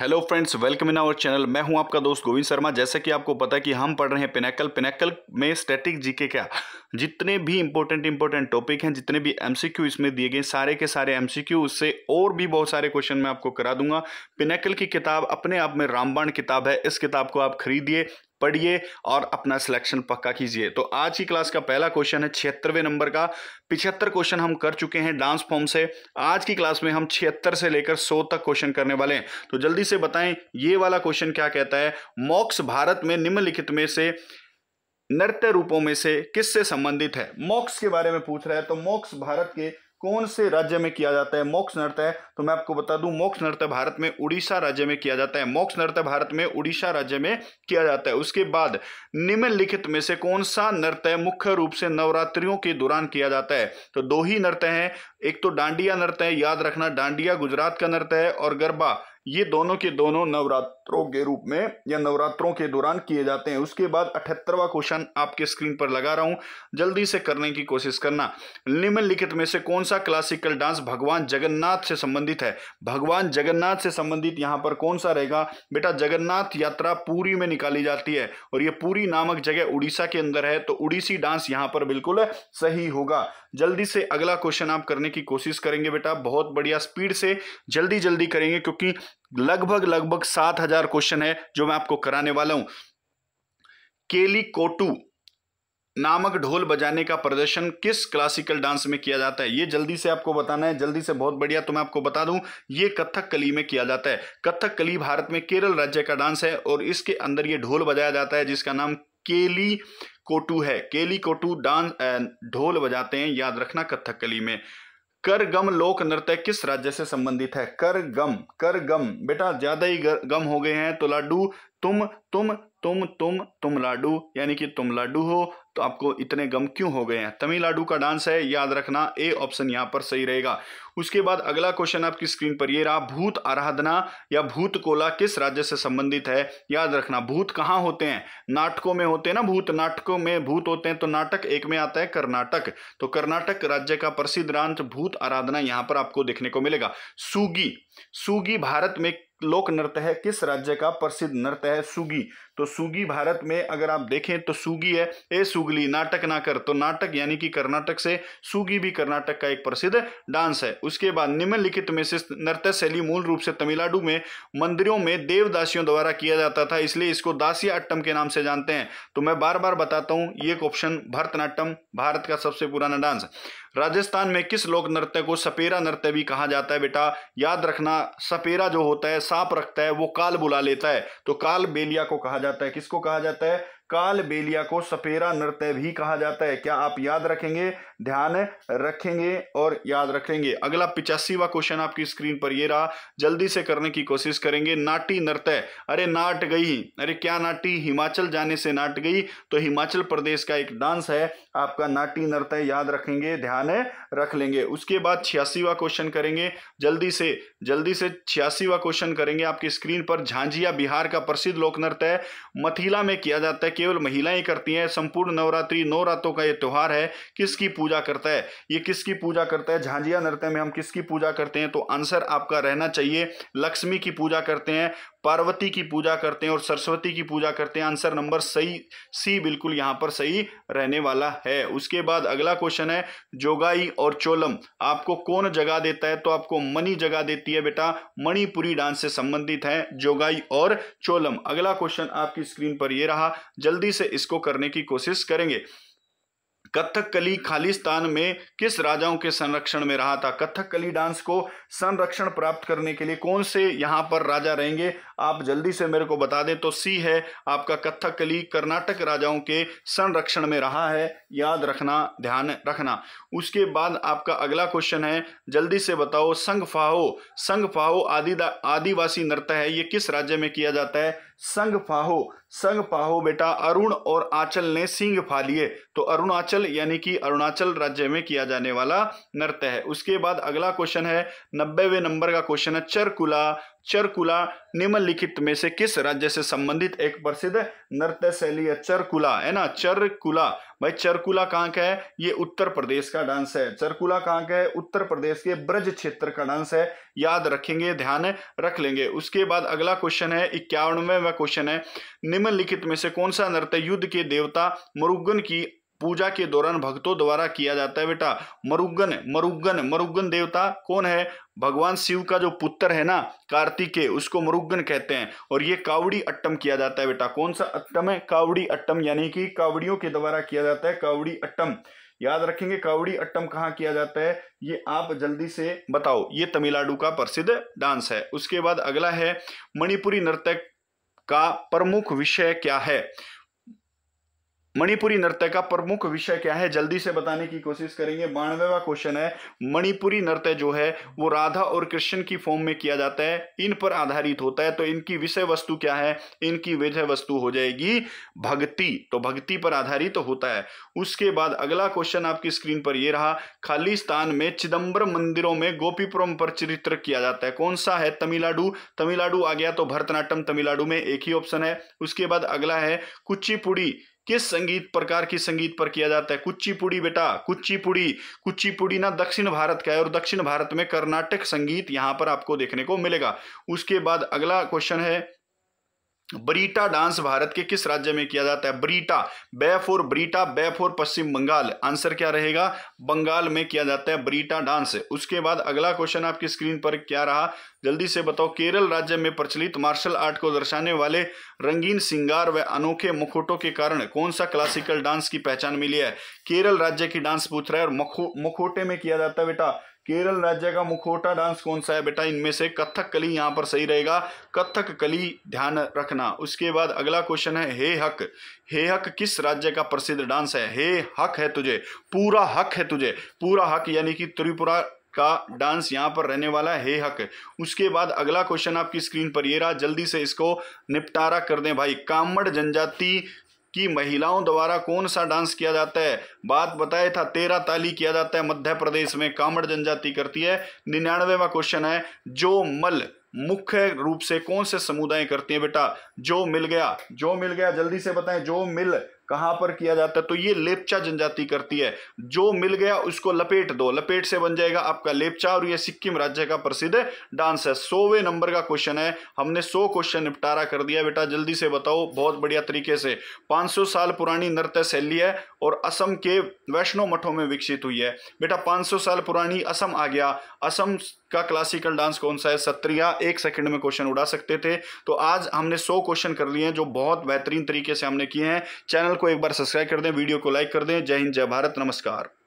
hello friends welcome in our channel मैं हूं आपका दोस्त गोविंद शर्मा जैसे कि आपको पता है कि हम पढ़ रहे हैं पिनेकल पिनेकल में स्टैटिक जीके क्या जितने भी इंपॉर्टेंट इंपॉर्टेंट टॉपिक हैं जितने भी एमसीक्यू इसमें दिए गए सारे के सारे एमसीक्यू उससे और भी बहुत सारे क्वेश्चन मैं आपको करा दूंगा पिनेकल की किताब अपने आप में रामबाण किताब है इस किताब को आप खरीदिए पढ़िए और अपना सिलेक्शन पक्का कीजिए तो आज की क्लास का पहला क्वेश्चन है छिहत्तरवें नंबर का पिछहत्तर क्वेश्चन हम कर चुके हैं डांस फॉर्म से आज की क्लास में हम छिहत्तर से लेकर सौ तक क्वेश्चन करने वाले हैं तो जल्दी से बताएं ये वाला क्वेश्चन क्या कहता है मॉक्स भारत में निम्नलिखित में से नृत्य रूपों में से किससे संबंधित है मॉक्स के बारे में पूछ रहा है तो मॉक्स भारत के कौन से राज्य में किया जाता है मोक्ष नृत्य है तो मैं आपको बता दूं मोक्ष नृत्य भारत में उड़ीसा राज्य में किया जाता है मोक्ष नृत्य भारत में उड़ीसा राज्य में किया जाता है उसके बाद निम्नलिखित में से कौन सा नृत्य मुख्य रूप से नवरात्रियों के दौरान किया जाता है तो दो ही नृत्य हैं एक तो डांडिया नृत्य है याद रखना डांडिया गुजरात का नृत्य है और गरबा ये दोनों के दोनों नवरात्रों के रूप में या नवरात्रों के दौरान किए जाते हैं उसके बाद अठहत्तरवा क्वेश्चन आपके स्क्रीन पर लगा रहा हूँ जल्दी से करने की कोशिश करना निम्नलिखित में से कौन सा क्लासिकल डांस भगवान जगन्नाथ से संबंधित है भगवान जगन्नाथ से संबंधित यहाँ पर कौन सा रहेगा बेटा जगन्नाथ यात्रा पूरी में निकाली जाती है और ये पूरी नामक जगह उड़ीसा के अंदर है तो उड़ीसी डांस यहाँ पर बिल्कुल सही होगा जल्दी से अगला क्वेश्चन आप करने की कोशिश करेंगे बेटा बहुत बढ़िया स्पीड से जल्दी जल्दी करेंगे क्योंकि लगभग लगभग सात हजार क्वेश्चन है जो मैं आपको कराने वाला हूं केली कोटू नामक ढोल बजाने का प्रदर्शन किस क्लासिकल डांस में किया जाता है ये जल्दी से आपको बताना है जल्दी से बहुत बढ़िया तो मैं आपको बता दूं ये कथक कली में किया जाता है कथक कली भारत में केरल राज्य का डांस है और इसके अंदर ये ढोल बजाया जाता है जिसका नाम केली कोटू है केली कोटू डांस ढोल बजाते हैं याद रखना कथक कली में करगम लोक नृत्य किस राज्य से संबंधित है करगम करगम बेटा ज्यादा ही गम हो गए हैं तो लाडू तुम तुम तुम तुम तुम लाडू यानी कि तुम लाडू हो तो आपको इतने गम क्यों हो गए हैं तमिलनाडु का डांस है याद रखना ए ऑप्शन यहाँ पर सही रहेगा उसके बाद अगला क्वेश्चन आपकी स्क्रीन पर ये रहा भूत आराधना या भूत कोला किस राज्य से संबंधित है याद रखना भूत कहाँ होते हैं नाटकों में होते हैं ना भूत नाटकों में भूत होते हैं तो नाटक एक में आता है कर्नाटक तो कर्नाटक राज्य का प्रसिद्ध रांच भूत आराधना यहाँ पर आपको देखने को मिलेगा सूगी सूगी भारत में लोक नृत्य है किस राज्य का प्रसिद्ध नृत्य है सुगी तो सुगी भारत में अगर आप देखें तो सुगी है ए सुगली नाटक ना कर तो नाटक यानी कि कर्नाटक से सुगी भी कर्नाटक का एक प्रसिद्ध डांस है उसके बाद निम्नलिखित में से नृत्य शैली मूल रूप से तमिलनाडु में मंदिरों में देवदासियों द्वारा किया जाता था इसलिए इसको दासी अट्टम के नाम से जानते हैं तो मैं बार बार बताता हूँ ये ऑप्शन भरतनाट्यम भारत का सबसे पुराना डांस राजस्थान में किस लोक नृत्य को सपेरा नृत्य भी कहा जाता है बेटा याद रखना सपेरा जो होता है सांप रखता है वो काल बुला लेता है तो काल बेलिया को कहा जाता जाता है किसको कहा जाता है काल बेलिया को सपेरा नृत्य भी कहा जाता है क्या आप याद रखेंगे ध्यान रखेंगे और याद रखेंगे अगला पिचासीवा क्वेश्चन आपकी स्क्रीन पर ये रहा जल्दी से करने की कोशिश करेंगे नाटी नर्तय अरे नाट गई अरे क्या नाटी हिमाचल जाने से नाट गई तो हिमाचल प्रदेश का एक डांस है आपका नाटी नर्तय याद रखेंगे ध्यान रख लेंगे उसके बाद छियासीवा क्वेश्चन करेंगे जल्दी से जल्दी से छियासीवा क्वेश्चन करेंगे आपकी स्क्रीन पर झांझिया बिहार का प्रसिद्ध लोक नृत्य मथिला में किया जाता है केवल महिलाएं करती हैं संपूर्ण नवरात्रि नौ रातों का यह त्यौहार है किसकी पूजा पूजा करता है ये किसकी पूजा करता है झांझिया नृत्य में हम किसकी पूजा करते हैं तो आंसर आपका रहना चाहिए लक्ष्मी की पूजा करते हैं पार्वती की पूजा करते हैं और सरस्वती की पूजा करते हैं आंसर नंबर सही सी बिल्कुल यहाँ पर सही रहने वाला है उसके बाद अगला क्वेश्चन है जोगाई और चोलम आपको कौन जगा देता है तो आपको मणि जगा देती है बेटा मणिपुरी डांस से संबंधित है जोगाई और चोलम अगला क्वेश्चन आपकी स्क्रीन पर यह रहा जल्दी से इसको करने की कोशिश करेंगे कथक कली खालिस्तान में किस राजाओं के संरक्षण में रहा था कथक कली डांस को संरक्षण प्राप्त करने के लिए कौन से यहाँ पर राजा रहेंगे आप जल्दी से मेरे को बता दें तो सी है आपका कथक कली कर्नाटक राजाओं के संरक्षण में रहा है याद रखना ध्यान रखना उसके बाद आपका अगला क्वेश्चन है जल्दी से बताओ संघ फाहो संघ फाहो आदि आदिवासी नृत्य है ये किस राज्य में किया जाता है संग फाहो संग फाहो बेटा अरुण और आंचल ने सिंह फा लिए तो अरुणाचल यानी कि अरुणाचल राज्य में किया जाने वाला नृत्य है उसके बाद अगला क्वेश्चन है नब्बेवे नंबर का क्वेश्चन है चरकुला चरकुला निम्नलिखित में से किस राज्य से संबंधित एक प्रसिद्ध नृत्य शैली है चरकुला है ना चरकुला भाई चरकुला कहाँ का है ये उत्तर प्रदेश का डांस है चरकुला कहाँ का है उत्तर प्रदेश के ब्रज क्षेत्र का डांस है याद रखेंगे ध्यान रख लेंगे उसके बाद अगला क्वेश्चन है इक्यावनवे क्वेश्चन है निम्नलिखित में से कौन सा नृत्य युद्ध के देवता मुरुगन की पूजा के दौरान भक्तों द्वारा किया जाता है बेटा मरुगन मरुगन मरुगन देवता कौन है भगवान शिव का जो पुत्र है ना कार्तिकेय उसको मरुगन कहते हैं और ये कावड़ी अट्टम किया जाता है बेटा कौन सा अट्टम है कावड़ी अट्टम यानी कि कावड़ियों के द्वारा किया जाता है कावड़ी अट्टम याद रखेंगे कावड़ी अट्टम कहाँ किया जाता है ये आप जल्दी से बताओ ये तमिलनाडु का प्रसिद्ध डांस है उसके बाद अगला है मणिपुरी नृत्य का प्रमुख विषय क्या है मणिपुरी नृत्य का प्रमुख विषय क्या है जल्दी से बताने की कोशिश करेंगे बानवेवा क्वेश्चन है मणिपुरी नृत्य जो है वो राधा और कृष्ण की फॉर्म में किया जाता है इन पर आधारित होता है तो इनकी विषय वस्तु क्या है इनकी विषय वस्तु हो जाएगी भक्ति तो भक्ति पर आधारित तो होता है उसके बाद अगला क्वेश्चन आपकी स्क्रीन पर यह रहा खालिस्तान में चिदम्बरम मंदिरों में गोपीपुरम पर चरित्र किया जाता है कौन सा है तमिलनाडु तमिलनाडु आ गया तो भरतनाट्यम तमिलनाडु में एक ही ऑप्शन है उसके बाद अगला है कुचिपुड़ी किस संगीत प्रकार की संगीत पर किया जाता है कुचिपुड़ी बेटा कुचिपुड़ी कुचिपुड़ी ना दक्षिण भारत का है और दक्षिण भारत में कर्नाटक संगीत यहां पर आपको देखने को मिलेगा उसके बाद अगला क्वेश्चन है ब्रीटा डांस भारत के किस राज्य में किया जाता है बरीटा बै फॉर बरीटा पश्चिम बंगाल आंसर क्या रहेगा बंगाल में किया जाता है बरीटा डांस उसके बाद अगला क्वेश्चन आपकी स्क्रीन पर क्या रहा जल्दी से बताओ केरल राज्य में प्रचलित मार्शल आर्ट को दर्शाने वाले रंगीन सिंगार व अनोखे मुखोटों के कारण कौन सा क्लासिकल डांस की पहचान मिली है केरल राज्य की डांस पूछ रहा है और मुखोटे में किया जाता है बेटा केरल राज्य का मुखोटा डांस कौन सा है बेटा इनमें से कथक कली यहाँ पर सही रहेगा कथक कली ध्यान रखना उसके बाद अगला क्वेश्चन है हे हक हे हक किस राज्य का प्रसिद्ध डांस है हे हक है तुझे पूरा हक है तुझे पूरा हक यानी कि त्रिपुरा का डांस यहाँ पर रहने वाला है हे हक उसके बाद अगला क्वेश्चन आपकी स्क्रीन पर ये रहा जल्दी से इसको निपटारा कर दें भाई कामड़ जनजाति कि महिलाओं द्वारा कौन सा डांस किया जाता है बात बताए था तेरा ताली किया जाता है मध्य प्रदेश में कामड़ जनजाति करती है निन्यानवेवा क्वेश्चन है जो मल मुख्य रूप से कौन से समुदाय करती है बेटा जो मिल गया जो मिल गया जल्दी से बताएं जो मिल कहां पर किया जाता है तो ये लेपचा जनजाति करती है जो मिल गया उसको लपेट दो लपेट से बन जाएगा आपका लेपचा और ये सिक्किम राज्य का प्रसिद्ध डांस है सोवे नंबर का क्वेश्चन है हमने सौ क्वेश्चन निपटारा कर दिया बेटा जल्दी से बताओ बहुत बढ़िया तरीके से 500 साल पुरानी नृत्य शैली है और असम के वैष्णो मठों में विकसित हुई है बेटा पांच साल पुरानी असम आ गया असम का क्लासिकल डांस कौन सा है सत्रिया एक सेकंड में क्वेश्चन उड़ा सकते थे तो आज हमने सौ क्वेश्चन कर लिए हैं जो बहुत बेहतरीन तरीके से हमने किए हैं चैनल को एक बार सब्सक्राइब कर दें वीडियो को लाइक कर दें जय हिंद जय भारत नमस्कार